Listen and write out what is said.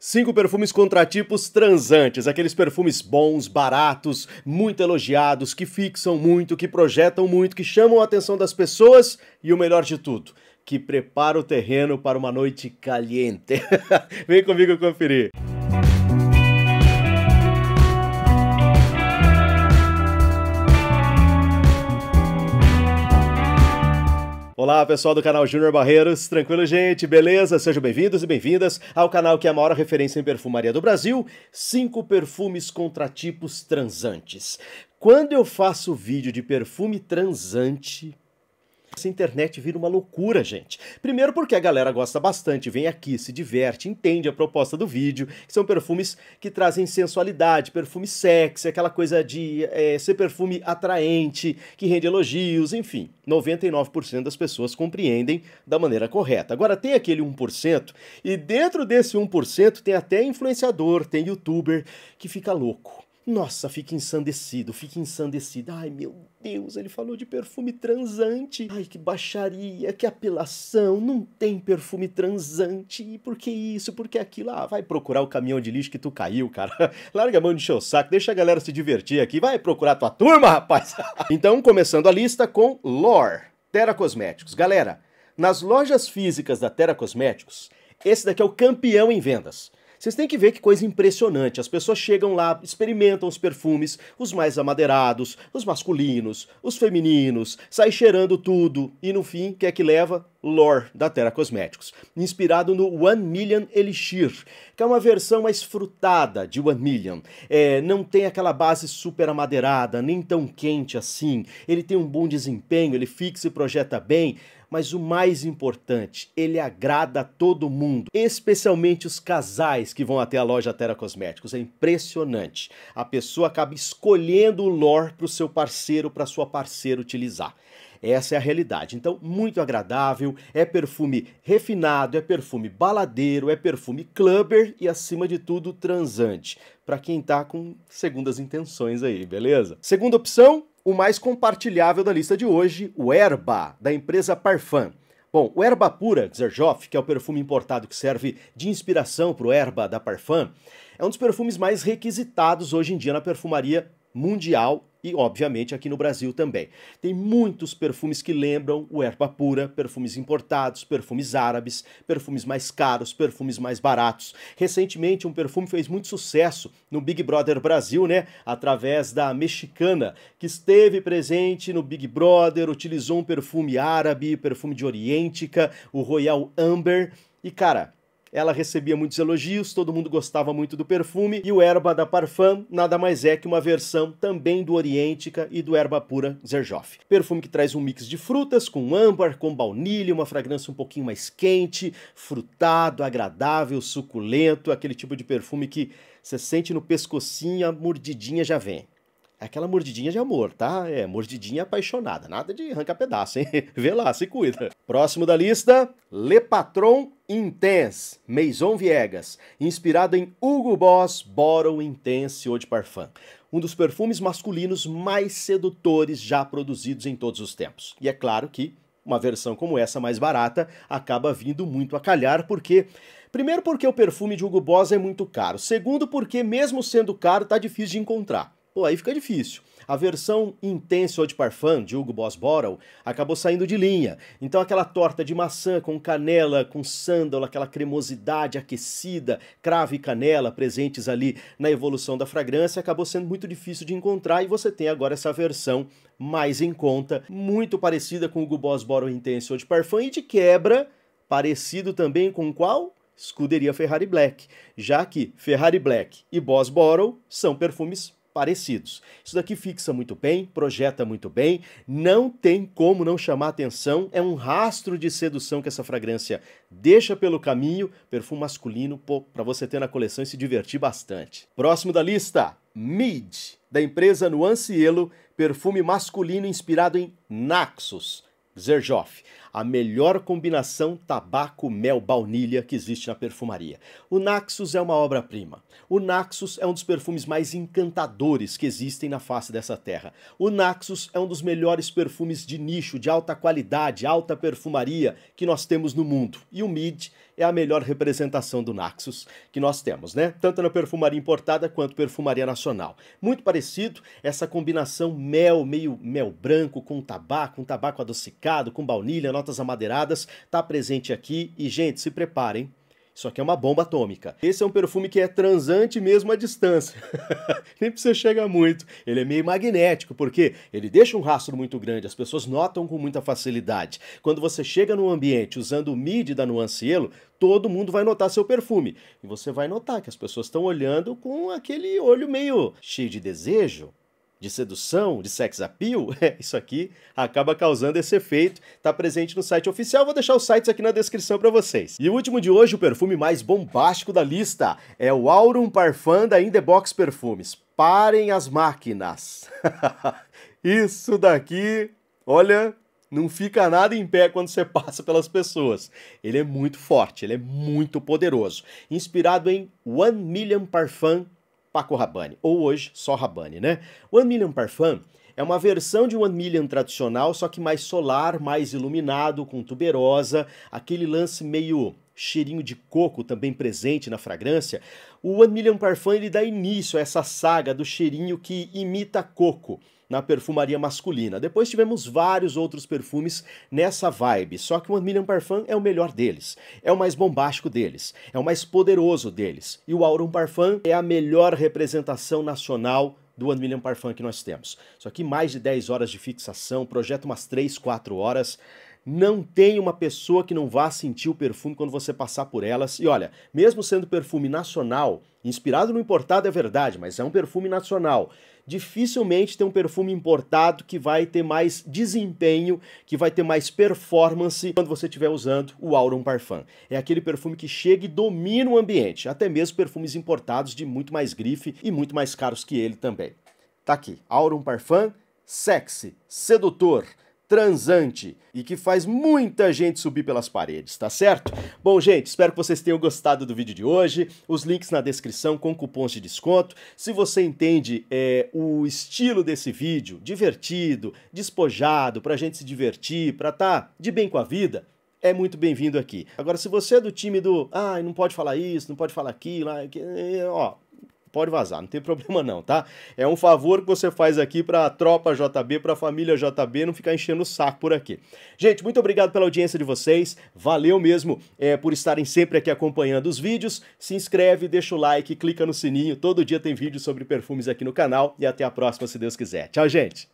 Cinco perfumes contratipos transantes, aqueles perfumes bons, baratos, muito elogiados, que fixam muito, que projetam muito, que chamam a atenção das pessoas e o melhor de tudo, que prepara o terreno para uma noite caliente. Vem comigo conferir. Olá, pessoal do canal Júnior Barreiros. Tranquilo, gente? Beleza? Sejam bem-vindos e bem-vindas ao canal que é a maior referência em perfumaria do Brasil, Cinco perfumes contratipos transantes. Quando eu faço vídeo de perfume transante, essa internet vira uma loucura, gente. Primeiro porque a galera gosta bastante, vem aqui, se diverte, entende a proposta do vídeo, que são perfumes que trazem sensualidade, perfume sexy, aquela coisa de é, ser perfume atraente, que rende elogios, enfim. 99% das pessoas compreendem da maneira correta. Agora tem aquele 1%, e dentro desse 1% tem até influenciador, tem youtuber que fica louco nossa, fica ensandecido, fica ensandecido. Ai, meu Deus, ele falou de perfume transante. Ai, que baixaria, que apelação. Não tem perfume transante. por que isso? Por que aquilo? Ah, vai procurar o caminhão de lixo que tu caiu, cara. Larga a mão de seu saco, deixa a galera se divertir aqui. Vai procurar tua turma, rapaz. então, começando a lista com Lore, Terra Cosméticos. Galera, nas lojas físicas da Terra Cosméticos, esse daqui é o campeão em vendas. Vocês têm que ver que coisa impressionante. As pessoas chegam lá, experimentam os perfumes, os mais amadeirados, os masculinos, os femininos, sai cheirando tudo e no fim, é que leva? Lore da Terra Cosméticos, inspirado no One Million Elixir, que é uma versão mais frutada de One Million. É, não tem aquela base super amadeirada, nem tão quente assim. Ele tem um bom desempenho, ele fixa e projeta bem mas o mais importante, ele agrada a todo mundo, especialmente os casais que vão até a loja Terra Cosméticos. É impressionante. A pessoa acaba escolhendo o lore para o seu parceiro, para sua parceira utilizar. Essa é a realidade. Então, muito agradável, é perfume refinado, é perfume baladeiro, é perfume clubber e, acima de tudo, transante. Para quem tá com segundas intenções aí, beleza? Segunda opção, o mais compartilhável da lista de hoje, o Erba, da empresa Parfum. Bom, o Erba Pura Xerjoff, que é o perfume importado que serve de inspiração para o Erba da Parfum, é um dos perfumes mais requisitados hoje em dia na perfumaria mundial e, obviamente, aqui no Brasil também. Tem muitos perfumes que lembram o erva pura, perfumes importados, perfumes árabes, perfumes mais caros, perfumes mais baratos. Recentemente, um perfume fez muito sucesso no Big Brother Brasil, né? Através da mexicana, que esteve presente no Big Brother, utilizou um perfume árabe, perfume de oriêntica, o Royal Amber. E, cara, ela recebia muitos elogios, todo mundo gostava muito do perfume, e o Erba da Parfum nada mais é que uma versão também do Oriêntica e do Erba Pura Zerjoff. Perfume que traz um mix de frutas com âmbar, com baunilha, uma fragrância um pouquinho mais quente, frutado, agradável, suculento, aquele tipo de perfume que você sente no pescocinho, a mordidinha já vem. Aquela mordidinha de amor, tá? É, mordidinha apaixonada. Nada de arrancar pedaço, hein? Vê lá, se cuida. Próximo da lista, Le Patron Intense, Maison Viegas. Inspirado em Hugo Boss Bottle Intense Eau de Parfum. Um dos perfumes masculinos mais sedutores já produzidos em todos os tempos. E é claro que uma versão como essa mais barata acaba vindo muito a calhar, porque primeiro porque o perfume de Hugo Boss é muito caro, segundo porque mesmo sendo caro tá difícil de encontrar. Pô, aí fica difícil. A versão Intense de Parfum, de Hugo Boss Bottle, acabou saindo de linha. Então aquela torta de maçã com canela, com sândalo, aquela cremosidade aquecida, cravo e canela presentes ali na evolução da fragrância, acabou sendo muito difícil de encontrar e você tem agora essa versão mais em conta, muito parecida com o Hugo Boss Bottle Intense de Parfum e de quebra, parecido também com qual? Escuderia Ferrari Black, já que Ferrari Black e Boss Bottle são perfumes parecidos. Isso daqui fixa muito bem, projeta muito bem, não tem como não chamar atenção, é um rastro de sedução que essa fragrância deixa pelo caminho, perfume masculino para você ter na coleção e se divertir bastante. Próximo da lista, Mid, da empresa Nuancielo, perfume masculino inspirado em Naxos. Zerjoff a melhor combinação tabaco, mel, baunilha que existe na perfumaria. O Naxos é uma obra-prima. O Naxos é um dos perfumes mais encantadores que existem na face dessa terra. O Naxos é um dos melhores perfumes de nicho, de alta qualidade, alta perfumaria que nós temos no mundo. E o Mid é a melhor representação do Naxos que nós temos, né? Tanto na perfumaria importada quanto perfumaria nacional. Muito parecido essa combinação mel, meio mel branco com tabaco, um tabaco adocicado, com baunilha, nota amadeiradas, tá presente aqui e, gente, se preparem. Isso aqui é uma bomba atômica. Esse é um perfume que é transante mesmo à distância. Nem precisa chegar muito. Ele é meio magnético, porque ele deixa um rastro muito grande, as pessoas notam com muita facilidade. Quando você chega num ambiente usando o mid da Nuancielo, todo mundo vai notar seu perfume. E você vai notar que as pessoas estão olhando com aquele olho meio cheio de desejo, de sedução, de sex appeal, é, isso aqui acaba causando esse efeito. Está presente no site oficial, vou deixar os sites aqui na descrição para vocês. E o último de hoje, o perfume mais bombástico da lista, é o Aurum Parfum da Indebox Perfumes. Parem as máquinas. isso daqui, olha, não fica nada em pé quando você passa pelas pessoas. Ele é muito forte, ele é muito poderoso. Inspirado em One Million Parfum Paco Rabanne, ou hoje só Rabanne, né? One Million Parfum é uma versão de One Million tradicional, só que mais solar, mais iluminado, com tuberosa, aquele lance meio cheirinho de coco também presente na fragrância, o One Million Parfum ele dá início a essa saga do cheirinho que imita coco na perfumaria masculina. Depois tivemos vários outros perfumes nessa vibe, só que o One Million Parfum é o melhor deles, é o mais bombástico deles, é o mais poderoso deles. E o Aurum Parfum é a melhor representação nacional do One Million Parfum que nós temos. Só que mais de 10 horas de fixação, projeto umas 3, 4 horas. Não tem uma pessoa que não vá sentir o perfume quando você passar por elas. E olha, mesmo sendo perfume nacional, inspirado no importado é verdade, mas é um perfume nacional. Dificilmente tem um perfume importado que vai ter mais desempenho, que vai ter mais performance quando você estiver usando o Auron Parfum. É aquele perfume que chega e domina o ambiente, até mesmo perfumes importados de muito mais grife e muito mais caros que ele também. Tá aqui, Auron Parfum, sexy, sedutor transante e que faz muita gente subir pelas paredes, tá certo? Bom, gente, espero que vocês tenham gostado do vídeo de hoje. Os links na descrição com cupons de desconto. Se você entende é, o estilo desse vídeo, divertido, despojado, pra gente se divertir, pra tá de bem com a vida, é muito bem-vindo aqui. Agora, se você é do time do, ah, não pode falar isso, não pode falar aquilo, é, ó, pode vazar, não tem problema não, tá? É um favor que você faz aqui para a tropa JB, para a família JB, não ficar enchendo o saco por aqui. Gente, muito obrigado pela audiência de vocês, valeu mesmo é, por estarem sempre aqui acompanhando os vídeos. Se inscreve, deixa o like, clica no sininho, todo dia tem vídeo sobre perfumes aqui no canal e até a próxima, se Deus quiser. Tchau, gente!